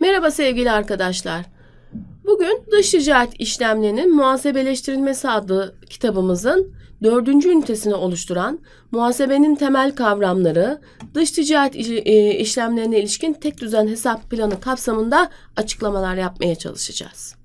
Merhaba sevgili arkadaşlar. Bugün dış ticaret işlemlerinin muhasebeleştirilmesi adlı kitabımızın dördüncü ünitesini oluşturan muhasebenin temel kavramları dış ticaret e, işlemlerine ilişkin tek düzen hesap planı kapsamında açıklamalar yapmaya çalışacağız.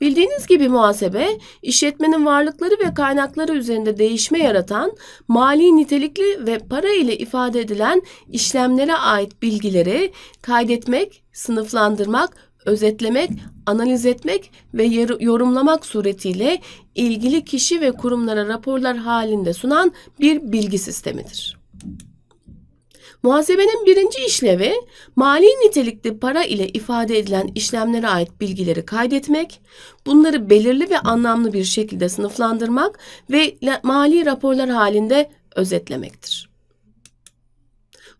Bildiğiniz gibi muhasebe, işletmenin varlıkları ve kaynakları üzerinde değişme yaratan, mali nitelikli ve para ile ifade edilen işlemlere ait bilgileri kaydetmek, sınıflandırmak, özetlemek, analiz etmek ve yorumlamak suretiyle ilgili kişi ve kurumlara raporlar halinde sunan bir bilgi sistemidir. Muhasebenin birinci işlevi mali nitelikli para ile ifade edilen işlemlere ait bilgileri kaydetmek, bunları belirli ve anlamlı bir şekilde sınıflandırmak ve mali raporlar halinde özetlemektir.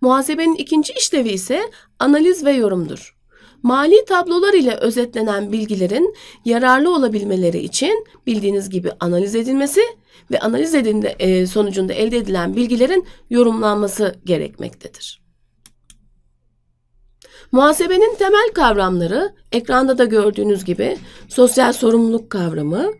Muhasebenin ikinci işlevi ise analiz ve yorumdur. Mali tablolar ile özetlenen bilgilerin yararlı olabilmeleri için bildiğiniz gibi analiz edilmesi ve analiz edilme e, sonucunda elde edilen bilgilerin yorumlanması gerekmektedir. Muhasebenin temel kavramları ekranda da gördüğünüz gibi sosyal sorumluluk kavramı,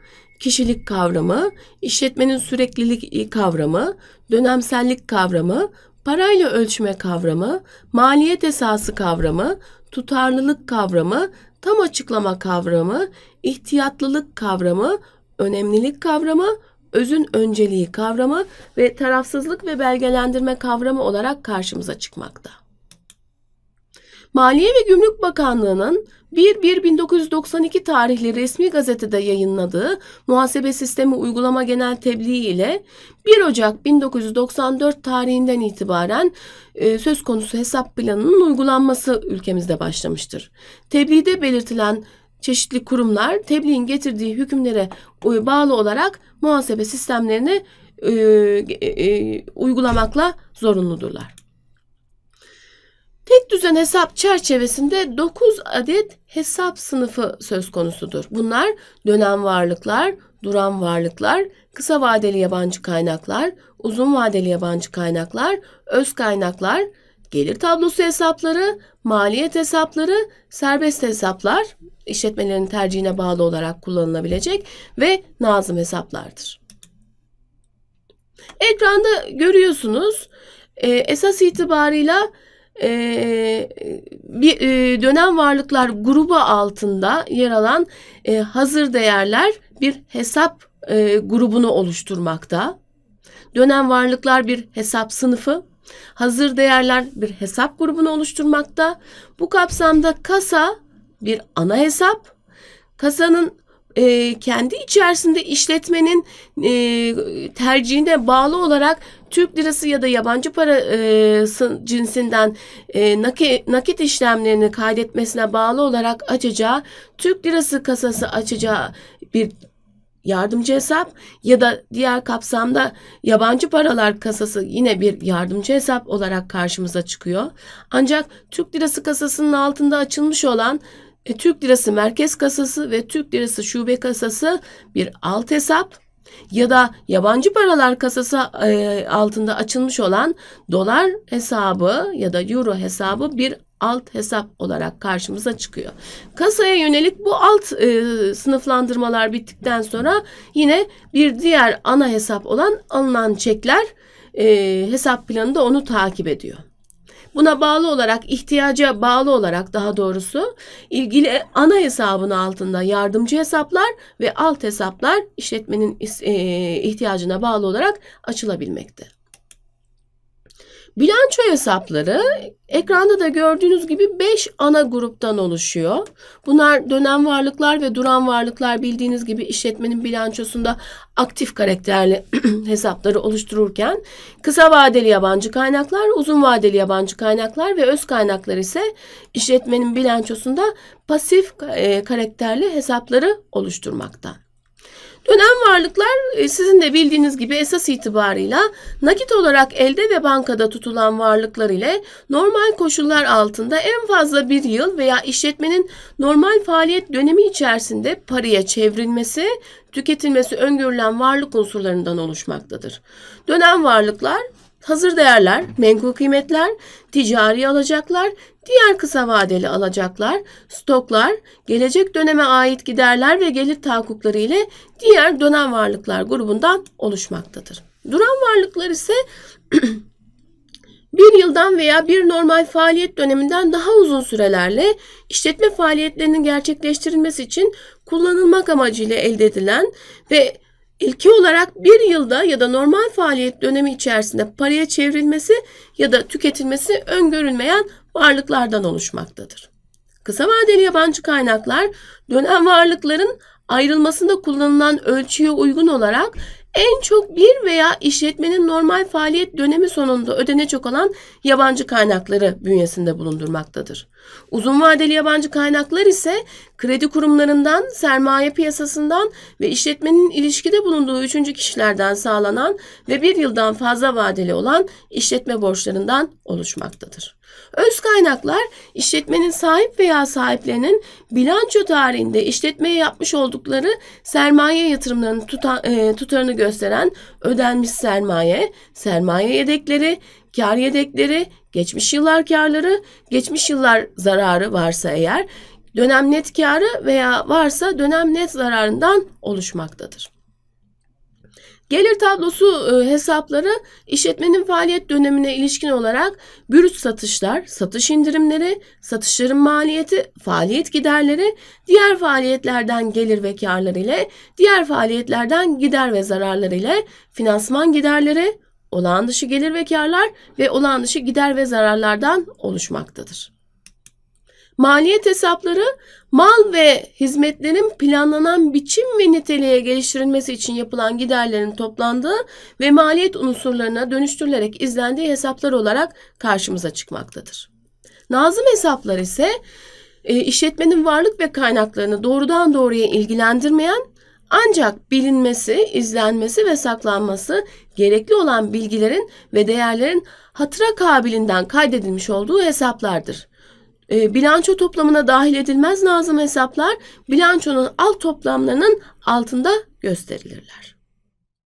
kişilik kavramı, işletmenin süreklilik kavramı, dönemsellik kavramı, Parayla ölçme kavramı, maliyet esası kavramı, tutarlılık kavramı, tam açıklama kavramı, ihtiyatlılık kavramı, önemlilik kavramı, özün önceliği kavramı ve tarafsızlık ve belgelendirme kavramı olarak karşımıza çıkmakta. Maliye ve Gümrük Bakanlığı'nın 11.1992 tarihli resmi gazetede yayınladığı muhasebe sistemi uygulama genel tebliği ile 1 Ocak 1994 tarihinden itibaren e, söz konusu hesap planının uygulanması ülkemizde başlamıştır. Tebliğde belirtilen çeşitli kurumlar tebliğin getirdiği hükümlere e, bağlı olarak muhasebe sistemlerini e, e, e uygulamakla zorunludurlar. Tek düzen hesap çerçevesinde 9 adet hesap sınıfı söz konusudur. Bunlar dönem varlıklar, duran varlıklar, kısa vadeli yabancı kaynaklar, uzun vadeli yabancı kaynaklar, öz kaynaklar, gelir tablosu hesapları, maliyet hesapları, serbest hesaplar işletmelerin tercihine bağlı olarak kullanılabilecek ve nazım hesaplardır. Ekranda görüyorsunuz e, esas itibarıyla e, bir e, dönem varlıklar grubu altında yer alan e, hazır değerler bir hesap e, grubunu oluşturmakta. Dönem varlıklar bir hesap sınıfı, hazır değerler bir hesap grubunu oluşturmakta. Bu kapsamda kasa bir ana hesap, kasanın e, kendi içerisinde işletmenin e, tercihine bağlı olarak Türk lirası ya da yabancı para e, cinsinden e, nakit, nakit işlemlerini kaydetmesine bağlı olarak açacağı Türk lirası kasası açacağı bir yardımcı hesap ya da diğer kapsamda yabancı paralar kasası yine bir yardımcı hesap olarak karşımıza çıkıyor. Ancak Türk lirası kasasının altında açılmış olan e, Türk lirası merkez kasası ve Türk lirası şube kasası bir alt hesap ya da yabancı paralar kasası e, altında açılmış olan dolar hesabı ya da euro hesabı bir alt hesap olarak karşımıza çıkıyor. Kasaya yönelik bu alt e, sınıflandırmalar bittikten sonra yine bir diğer ana hesap olan alınan çekler e, hesap planı da onu takip ediyor. Buna bağlı olarak ihtiyaca bağlı olarak daha doğrusu ilgili ana hesabın altında yardımcı hesaplar ve alt hesaplar işletmenin ihtiyacına bağlı olarak açılabilmekte. Bilanço hesapları ekranda da gördüğünüz gibi 5 ana gruptan oluşuyor. Bunlar dönem varlıklar ve duran varlıklar bildiğiniz gibi işletmenin bilançosunda aktif karakterli hesapları oluştururken kısa vadeli yabancı kaynaklar, uzun vadeli yabancı kaynaklar ve öz kaynaklar ise işletmenin bilançosunda pasif e, karakterli hesapları oluşturmakta. Dönem varlıklar e, sizin de bildiğiniz gibi esas itibarıyla nakit olarak elde ve bankada tutulan varlıklar ile normal koşullar altında en fazla bir yıl veya işletmenin normal faaliyet dönemi içerisinde paraya çevrilmesi, tüketilmesi öngörülen varlık unsurlarından oluşmaktadır. Dönem varlıklar Hazır değerler, menkul kıymetler, ticari alacaklar, diğer kısa vadeli alacaklar, stoklar, gelecek döneme ait giderler ve gelir tahakkukları ile diğer dönem varlıklar grubundan oluşmaktadır. Duran varlıklar ise bir yıldan veya bir normal faaliyet döneminden daha uzun sürelerle işletme faaliyetlerinin gerçekleştirilmesi için kullanılmak amacıyla elde edilen ve İlki olarak bir yılda ya da normal faaliyet dönemi içerisinde paraya çevrilmesi ya da tüketilmesi öngörülmeyen varlıklardan oluşmaktadır. Kısa vadeli yabancı kaynaklar dönem varlıkların ayrılmasında kullanılan ölçüye uygun olarak en çok bir veya işletmenin normal faaliyet dönemi sonunda ödenecek olan yabancı kaynakları bünyesinde bulundurmaktadır. Uzun vadeli yabancı kaynaklar ise kredi kurumlarından, sermaye piyasasından ve işletmenin ilişkide bulunduğu üçüncü kişilerden sağlanan ve bir yıldan fazla vadeli olan işletme borçlarından oluşmaktadır. Öz kaynaklar işletmenin sahip veya sahiplerinin bilanço tarihinde işletmeye yapmış oldukları sermaye yatırımlarının tuta, e, tutarını gösteren ödenmiş sermaye, sermaye yedekleri, kar yedekleri, geçmiş yıllar karları, geçmiş yıllar zararı varsa eğer dönem net karı veya varsa dönem net zararından oluşmaktadır. Gelir tablosu e, hesapları işletmenin faaliyet dönemine ilişkin olarak bürüt satışlar, satış indirimleri, satışların maliyeti, faaliyet giderleri, diğer faaliyetlerden gelir ve karlar ile, diğer faaliyetlerden gider ve zararlar ile, finansman giderleri, olağan dışı gelir ve karlar ve olağan dışı gider ve zararlardan oluşmaktadır. Maliyet hesapları mal ve hizmetlerin planlanan biçim ve niteliğe geliştirilmesi için yapılan giderlerin toplandığı ve maliyet unsurlarına dönüştürülerek izlendiği hesaplar olarak karşımıza çıkmaktadır. Nazım hesaplar ise e, işletmenin varlık ve kaynaklarını doğrudan doğruya ilgilendirmeyen ancak bilinmesi, izlenmesi ve saklanması gerekli olan bilgilerin ve değerlerin hatıra kabilinden kaydedilmiş olduğu hesaplardır. E, bilanço toplamına dahil edilmez lazım hesaplar bilançonun alt toplamlarının altında gösterilirler.